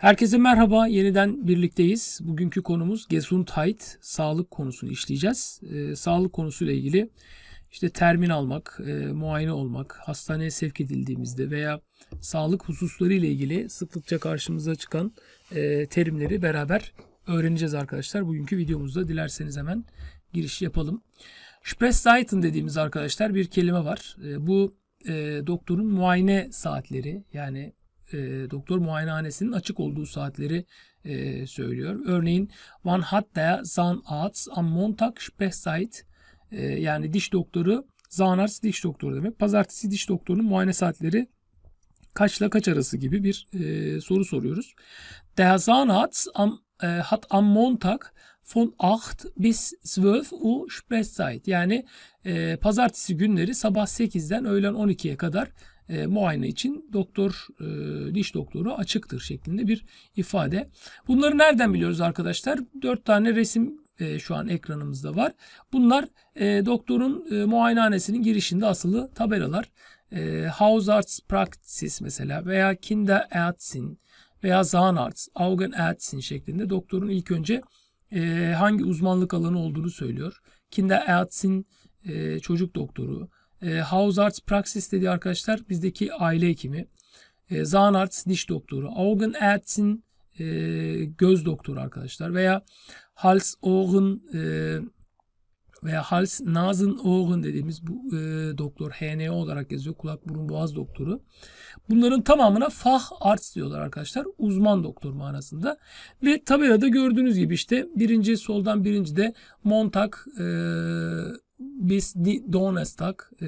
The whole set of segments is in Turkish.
Herkese merhaba, yeniden birlikteyiz. Bugünkü konumuz Gesundheit, sağlık konusunu işleyeceğiz. Ee, sağlık konusuyla ilgili işte termin almak, e, muayene olmak, hastaneye sevk edildiğimizde veya sağlık hususları ile ilgili sıklıkça karşımıza çıkan e, terimleri beraber öğreneceğiz arkadaşlar. Bugünkü videomuzda dilerseniz hemen giriş yapalım. Sprechzeiten dediğimiz arkadaşlar bir kelime var. E, bu e, doktorun muayene saatleri yani e, doktor muayenehanesinin açık olduğu saatleri e, söylüyor. Örneğin Van hat der Zahnarzt am Montag Sprechzeit e, yani diş doktoru Zahnarzt diş doktoru demek. Pazartesi diş doktorunun muayene saatleri kaçla kaç arası gibi bir e, soru soruyoruz. Der Arts am, e, hat am Montag von 8 bis 12 Uhr Sprechzeit. Yani e, pazartesi günleri sabah 8'den öğlen 12'ye kadar e, muayene için doktor e, diş doktoru açıktır şeklinde bir ifade. Bunları nereden biliyoruz arkadaşlar? Dört tane resim e, şu an ekranımızda var. Bunlar e, doktorun e, muayenehanesinin girişinde asılı tabelalar. E, Arts Praxis mesela veya Kinderärztin veya Augen Augenärztin şeklinde doktorun ilk önce e, hangi uzmanlık alanı olduğunu söylüyor. Kinderärztin e, çocuk doktoru, e, Arts Praxis dediği arkadaşlar bizdeki aile hekimi. E, Arts diş doktoru. Augenärztin e, göz doktoru arkadaşlar. Veya Hals Augen e, veya Hals Nasen Ohren dediğimiz bu e, doktor HNO olarak yazıyor. Kulak burun boğaz doktoru. Bunların tamamına fah arts diyorlar arkadaşlar. Uzman doktor manasında. Ve tabelada gördüğünüz gibi işte birinci soldan birinci de Montag e, biz di Donnerstag e,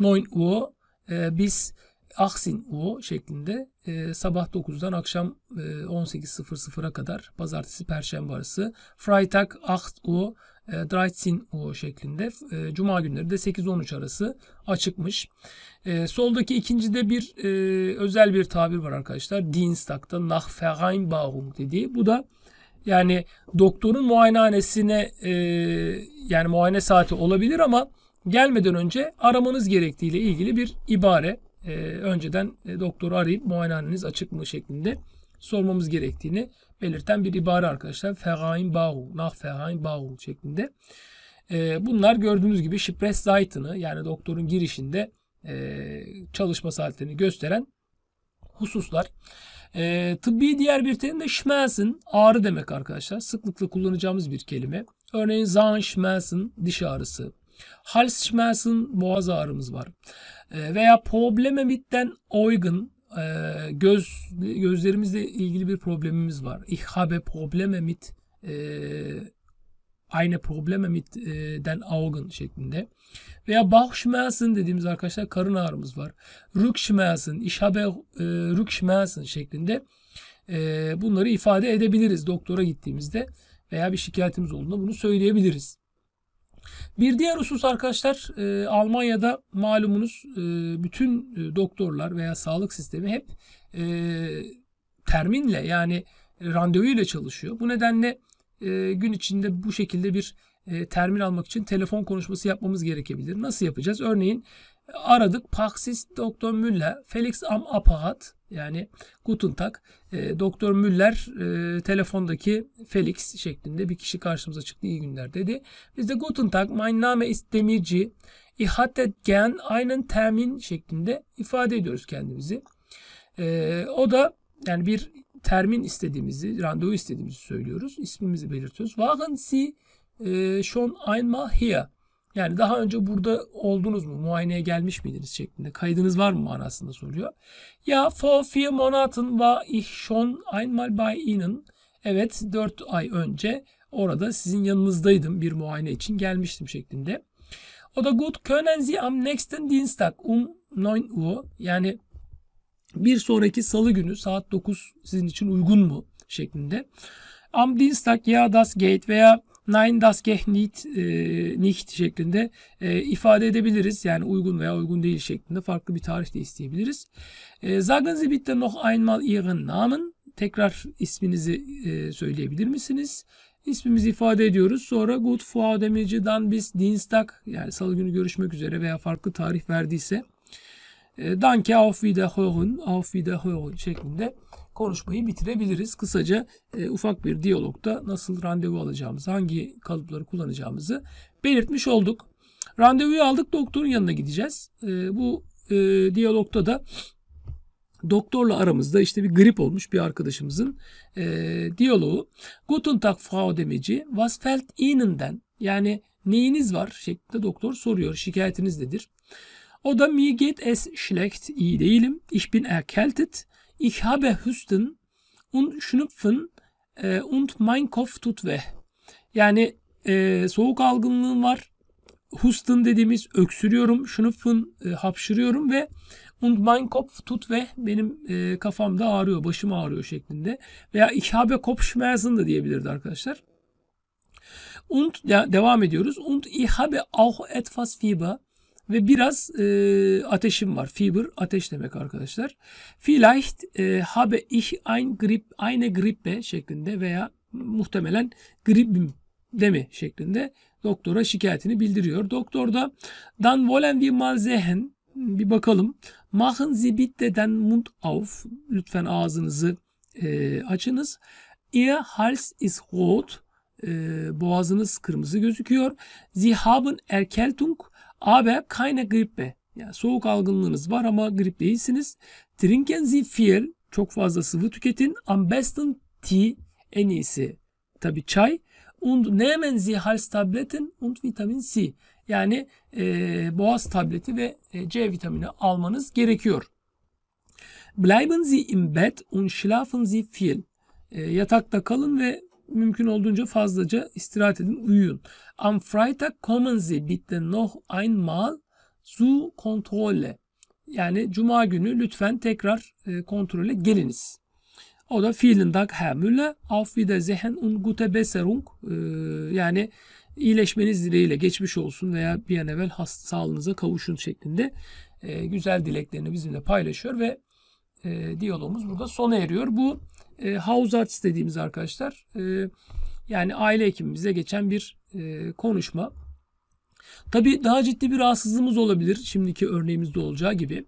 9 Uhr e, bis 18 Uhr şeklinde e, sabah 9'dan akşam e, 18.00'a kadar pazartesi perşembe arası Freitag 8 Uhr e, 13 Uhr şeklinde e, cuma günleri de 8-13 arası açıkmış. E, soldaki de bir e, özel bir tabir var arkadaşlar. Dienstag'da nach Vereinbarung dediği. Bu da yani doktorun muayenehanesine e, yani muayene saati olabilir ama gelmeden önce aramanız gerektiğiyle ilgili bir ibare e, önceden e, doktoru arayıp muayenehaneniz açık mı şeklinde sormamız gerektiğini belirten bir ibare arkadaşlar. Ferhain Bahu, Nah Ferhain Bahu şeklinde. E, bunlar gördüğünüz gibi Şipres Zaytın'ı yani doktorun girişinde e, çalışma saatlerini gösteren hususlar. E, tıbbi diğer bir terim de Schmerzen ağrı demek arkadaşlar. Sıklıkla kullanacağımız bir kelime. Örneğin Zahnschmerzen diş ağrısı. hals Halsschmerzen boğaz ağrımız var. E, veya probleme mitten oygun e, göz gözlerimizle ilgili bir problemimiz var. Ich habe Probleme mit e, Aynı Probleme mit e, den Augen şeklinde. Veya Bauchschmerzen dediğimiz arkadaşlar karın ağrımız var. Rückschmerzen, ich habe e, Rückschmerzen şeklinde e, bunları ifade edebiliriz doktora gittiğimizde veya bir şikayetimiz olduğunda bunu söyleyebiliriz. Bir diğer husus arkadaşlar e, Almanya'da malumunuz e, bütün doktorlar veya sağlık sistemi hep e, terminle yani randevuyla çalışıyor. Bu nedenle e, gün içinde bu şekilde bir e, termin almak için telefon konuşması yapmamız gerekebilir. Nasıl yapacağız? Örneğin e, aradık Paxis Doktor Müller, Felix am Apparat yani Guten Tag, e, Doktor Müller e, telefondaki Felix şeklinde bir kişi karşımıza çıktı İyi günler dedi. Biz de Guten Tag, mein Name ist Demirci, ich hatte gern einen Termin şeklinde ifade ediyoruz kendimizi. E, o da yani bir termin istediğimizi, randevu istediğimizi söylüyoruz. İsmimizi belirtiyoruz. Wagen Sie e, schon einmal hier. Yani daha önce burada oldunuz mu? Muayeneye gelmiş miydiniz şeklinde. Kaydınız var mı manasında soruyor. Ya vor vier Monaten war ich schon einmal bei Ihnen. Evet 4 ay önce orada sizin yanınızdaydım bir muayene için gelmiştim şeklinde. O da gut können Sie am nächsten Dienstag um 9 Uhr yani bir sonraki salı günü saat 9 sizin için uygun mu? şeklinde. Am Dienstag ya das geht veya Nein das geht nicht, e, nicht şeklinde e, ifade edebiliriz. Yani uygun veya uygun değil şeklinde farklı bir tarih de isteyebiliriz. E, sagen Sie bitte noch einmal Ihren Namen. Tekrar isminizi e, söyleyebilir misiniz? İsmimizi ifade ediyoruz. Sonra gut Good Fuademirci'den bis Dienstag yani salı günü görüşmek üzere veya farklı tarih verdiyse ee, danke auf Wiederhören, auf Wiederhören şeklinde konuşmayı bitirebiliriz. Kısaca e, ufak bir diyalogda nasıl randevu alacağımızı, hangi kalıpları kullanacağımızı belirtmiş olduk. Randevuyu aldık, doktorun yanına gideceğiz. E, bu e, diyalogta da doktorla aramızda işte bir grip olmuş bir arkadaşımızın e, diyaloğu. Guten Tag Frau demeci, was fällt Ihnen den? Yani neyiniz var şeklinde doktor soruyor, şikayetiniz nedir? O da mir geht es schlecht, iyi değilim. Ich bin erkältet. Ich habe Husten und Schnupfen äh, und mein Kopf tut weh. Yani e, soğuk algınlığım var. Husten dediğimiz öksürüyorum, Schnupfen e, hapşırıyorum ve und mein Kopf tut ve benim e, kafamda ağrıyor, başım ağrıyor şeklinde. Veya ich habe Kopfschmerzen da diyebilirdi arkadaşlar. Und ya, devam ediyoruz. Und ich habe auch etwas Fieber ve biraz e, ateşim var. Fieber ateş demek arkadaşlar. Vielleicht e, habe ich ein grip, eine Grippe şeklinde veya muhtemelen gripim de mi şeklinde doktora şikayetini bildiriyor. Doktor da dan wollen wir mal sehen bir bakalım. Machen Sie bitte den Mund auf. Lütfen ağzınızı e, açınız. Ihr Hals ist rot. E, boğazınız kırmızı gözüküyor. Sie haben Erkältung Aber keine Grippe. Yani soğuk algınlığınız var ama grip değilsiniz. Trinken Sie viel. Çok fazla sıvı tüketin. Am besten Tea. En iyisi tabi çay. Und nehmen Sie Halstabletten und Vitamin C. Yani e, boğaz tableti ve e, C vitamini almanız gerekiyor. Bleiben Sie im Bett und schlafen Sie viel. E, yatakta kalın ve mümkün olduğunca fazlaca istirahat edin, uyuyun. Am Freitag kommen Sie bitte noch einmal zu Kontrolle. Yani cuma günü lütfen tekrar e, kontrole geliniz. O da vielen Dank Herr Müller. Auf Wiedersehen und gute Besserung. E, yani iyileşmeniz dileğiyle geçmiş olsun veya bir an evvel hasta sağlığınıza kavuşun şeklinde e, güzel dileklerini bizimle paylaşıyor ve e, diyalogumuz burada sona eriyor. Bu e, house arts dediğimiz arkadaşlar e, yani aile hekimimize geçen bir e, konuşma. Tabi daha ciddi bir rahatsızlığımız olabilir şimdiki örneğimizde olacağı gibi.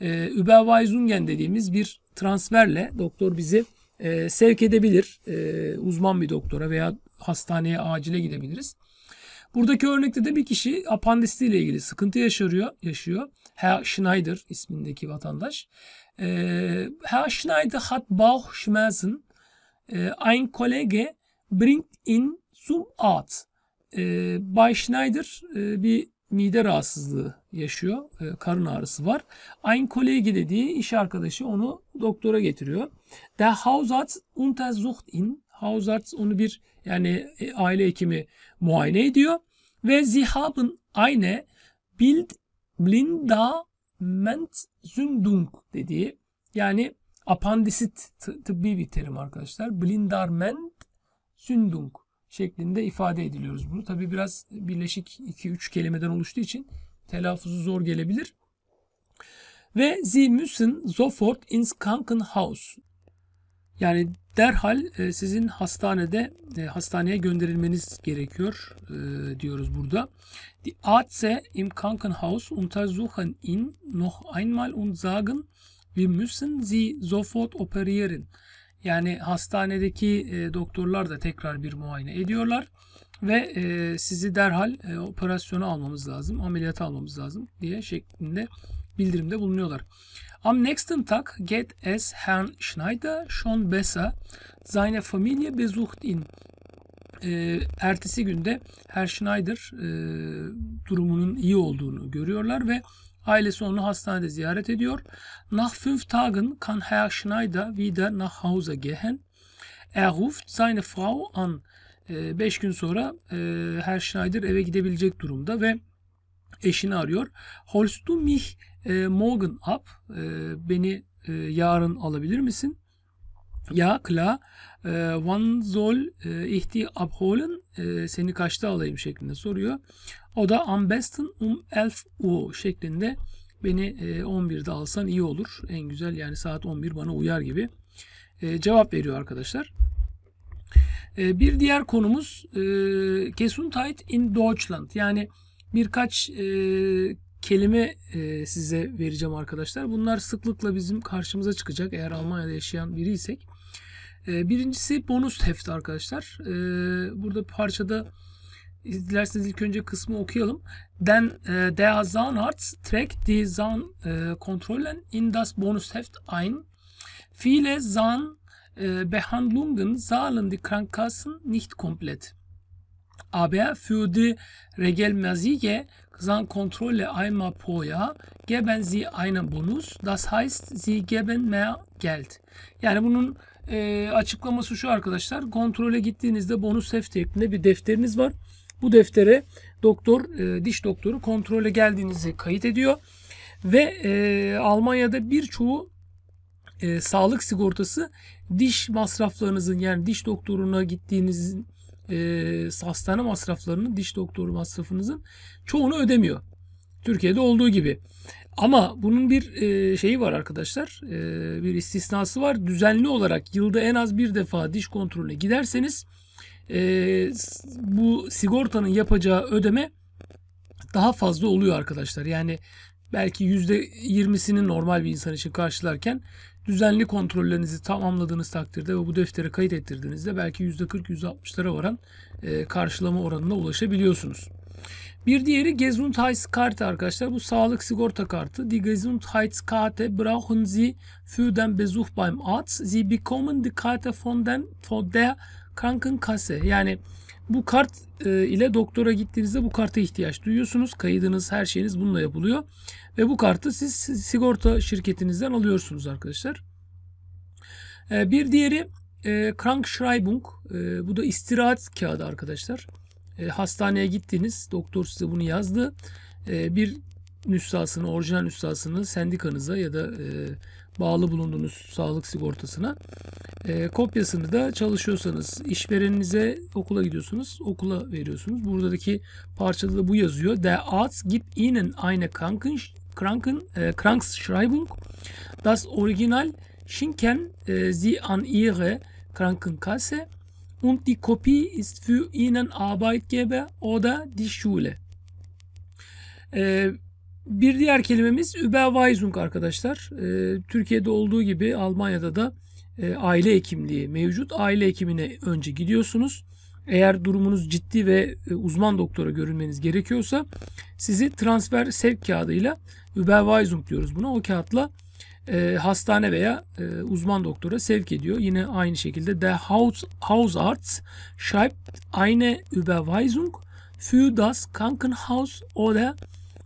E, Überweisungen dediğimiz bir transferle doktor bizi e, sevk edebilir. E, uzman bir doktora veya hastaneye acile gidebiliriz. Buradaki örnekte de bir kişi ile ilgili sıkıntı yaşıyor. yaşıyor. Herr Schneider ismindeki vatandaş. Äh, Herr Schneider hat Bauchschmerzen. Äh, ein Kollege bringt ihn zum Arzt. Äh, Bay Schneider bir mide rahatsızlığı yaşıyor. karın ağrısı var. Ein Kollege dediği iş arkadaşı onu doktora getiriyor. Der Hausarzt untersucht ihn. Hausarzt onu bir yani e, aile hekimi muayene ediyor. Ve sie haben eine Bild blinda Mentzündung dediği yani apandisit tıbbi bir terim arkadaşlar. Blindarmentzündung şeklinde ifade ediliyoruz bunu. Tabi biraz birleşik 2-3 kelimeden oluştuğu için telaffuzu zor gelebilir. Ve Sie müssen sofort ins Krankenhaus. Yani derhal e, sizin hastanede e, hastaneye gönderilmeniz gerekiyor e, diyoruz burada. Die Ärzte im Krankenhaus untersuchen ihn noch einmal und sagen, wir müssen sie sofort operieren. Yani hastanedeki doktorlar da tekrar bir muayene ediyorlar ve sizi derhal operasyona almamız lazım, ameliyata almamız lazım diye şeklinde bildirimde bulunuyorlar. Am nächsten Tag geht es Herrn Schneider schon besser. Seine Familie besucht ihn. E, ertesi günde Herr Schneider e, durumunun iyi olduğunu görüyorlar ve ailesi onu hastanede ziyaret ediyor. Nach fünf Tagen kann Herr Schneider wieder nach Hause gehen. Er ruft seine Frau an. 5 ee, gün sonra e, Herr Schneider eve gidebilecek durumda ve eşini arıyor. Holst du mich e, morgen ab e, beni e, yarın alabilir misin? Ya Kla, e, wann soll e, ich abholen? E, seni kaçta alayım şeklinde soruyor. O da am besten um elf Uhr şeklinde beni e, 11'de alsan iyi olur. En güzel yani saat 11 bana uyar gibi e, cevap veriyor arkadaşlar. E, bir diğer konumuz e, Gesundheit in Deutschland. Yani birkaç e, kelime e, size vereceğim arkadaşlar. Bunlar sıklıkla bizim karşımıza çıkacak eğer Almanya'da yaşayan biriysek. E, birincisi bonus heft arkadaşlar. E, burada parçada dilerseniz ilk önce kısmı okuyalım. Den e, der Zahnarzt trägt die Zahnkontrollen e, in das heft ein. Viele Zahn e, Behandlungen zahlen die Krankenkassen nicht komplett. Aber für die regelmäßige Zan Kontrolle einmal pro Jahr geben sie einen Bonus. Das heißt sie geben mehr Geld. Yani bunun e, açıklaması şu arkadaşlar. Kontrole gittiğinizde bonus defterinde bir defteriniz var. Bu deftere doktor, e, diş doktoru kontrole geldiğinizi kayıt ediyor. Ve e, Almanya'da birçoğu e, sağlık sigortası diş masraflarınızın yani diş doktoruna gittiğiniz e, hastane masraflarını diş doktoru masrafınızın çoğunu ödemiyor. Türkiye'de olduğu gibi. Ama bunun bir e, şeyi var arkadaşlar. E, bir istisnası var. Düzenli olarak yılda en az bir defa diş kontrolüne giderseniz e, bu sigortanın yapacağı ödeme daha fazla oluyor arkadaşlar. Yani belki %20'sini normal bir insan için karşılarken düzenli kontrollerinizi tamamladığınız takdirde ve bu deftere kayıt ettirdiğinizde belki %40-%60'lara varan e, karşılama oranına ulaşabiliyorsunuz. Bir diğeri Gesundheitskarte arkadaşlar. Bu sağlık sigorta kartı. Die Gesundheitskarte brauchen Sie für den Besuch beim Arzt. Sie bekommen die Karte von, den, von der Krankenkasse. Yani bu kart e, ile doktora gittiğinizde bu karta ihtiyaç duyuyorsunuz. Kaydınız, her şeyiniz bununla yapılıyor. Ve bu kartı siz sigorta şirketinizden alıyorsunuz arkadaşlar. E, bir diğeri e, Krankschreibung. Bu da istirahat kağıdı arkadaşlar. Hastaneye gittiniz, doktor size bunu yazdı. Bir nüshasını, orijinal nüshasını sendikanıza ya da e, bağlı bulunduğunuz sağlık sigortasına e, kopyasını da çalışıyorsanız işvereninize okula gidiyorsunuz, okula veriyorsunuz. Buradaki parçada da bu yazıyor. Der Arzt gibt Ihnen eine Kranken, Kranken, e, Krankschreibung. Das Original schinken e, Sie an Ihre Krankenkasse und die Kopie ist für Ihnen Arbeitgeber oder die Schule. Eee bir diğer kelimemiz Überweisung arkadaşlar. E, Türkiye'de olduğu gibi Almanya'da da e, aile hekimliği mevcut. Aile hekimine önce gidiyorsunuz. Eğer durumunuz ciddi ve e, uzman doktora görünmeniz gerekiyorsa sizi transfer sevk kağıdıyla Überweisung diyoruz buna. O kağıtla e, hastane veya e, uzman doktora sevk ediyor. Yine aynı şekilde der Haus, Hausarzt schreibt eine Überweisung für das Krankenhaus oder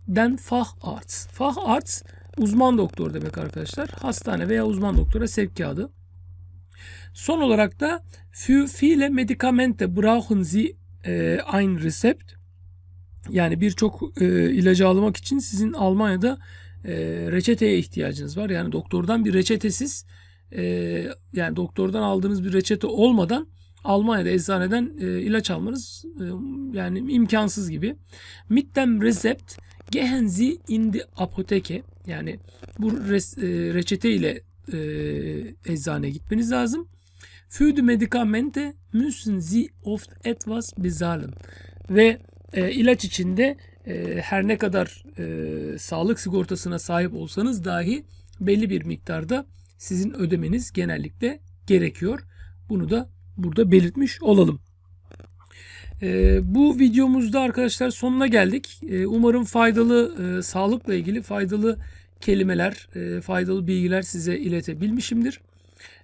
den arts. Facharzt. arts uzman doktor demek arkadaşlar. Hastane veya uzman doktora sevk kağıdı. Son olarak da für viele Medikamente brauchen Sie e, ein Rezept. Yani birçok e, ilacı almak için sizin Almanya'da e, reçeteye ihtiyacınız var. Yani doktordan bir reçetesiz e, yani doktordan aldığınız bir reçete olmadan Almanya'da eczaneden e, ilaç almanız e, yani imkansız gibi. Mit dem Rezept Gehenzi indi apoteke Yani bu res, e, reçete ile e, eczaneye gitmeniz lazım. Füdü Medikamente müssen zi oft etwas bezahlen. Ve e, ilaç içinde e, her ne kadar e, sağlık sigortasına sahip olsanız dahi belli bir miktarda sizin ödemeniz genellikle gerekiyor. Bunu da burada belirtmiş olalım. Ee, bu videomuzda arkadaşlar sonuna geldik. Ee, umarım faydalı e, sağlıkla ilgili faydalı kelimeler, e, faydalı bilgiler size iletebilmişimdir.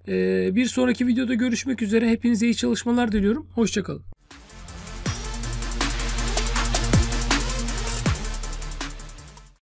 Ee, bir sonraki videoda görüşmek üzere. Hepinize iyi çalışmalar diliyorum. Hoşçakalın.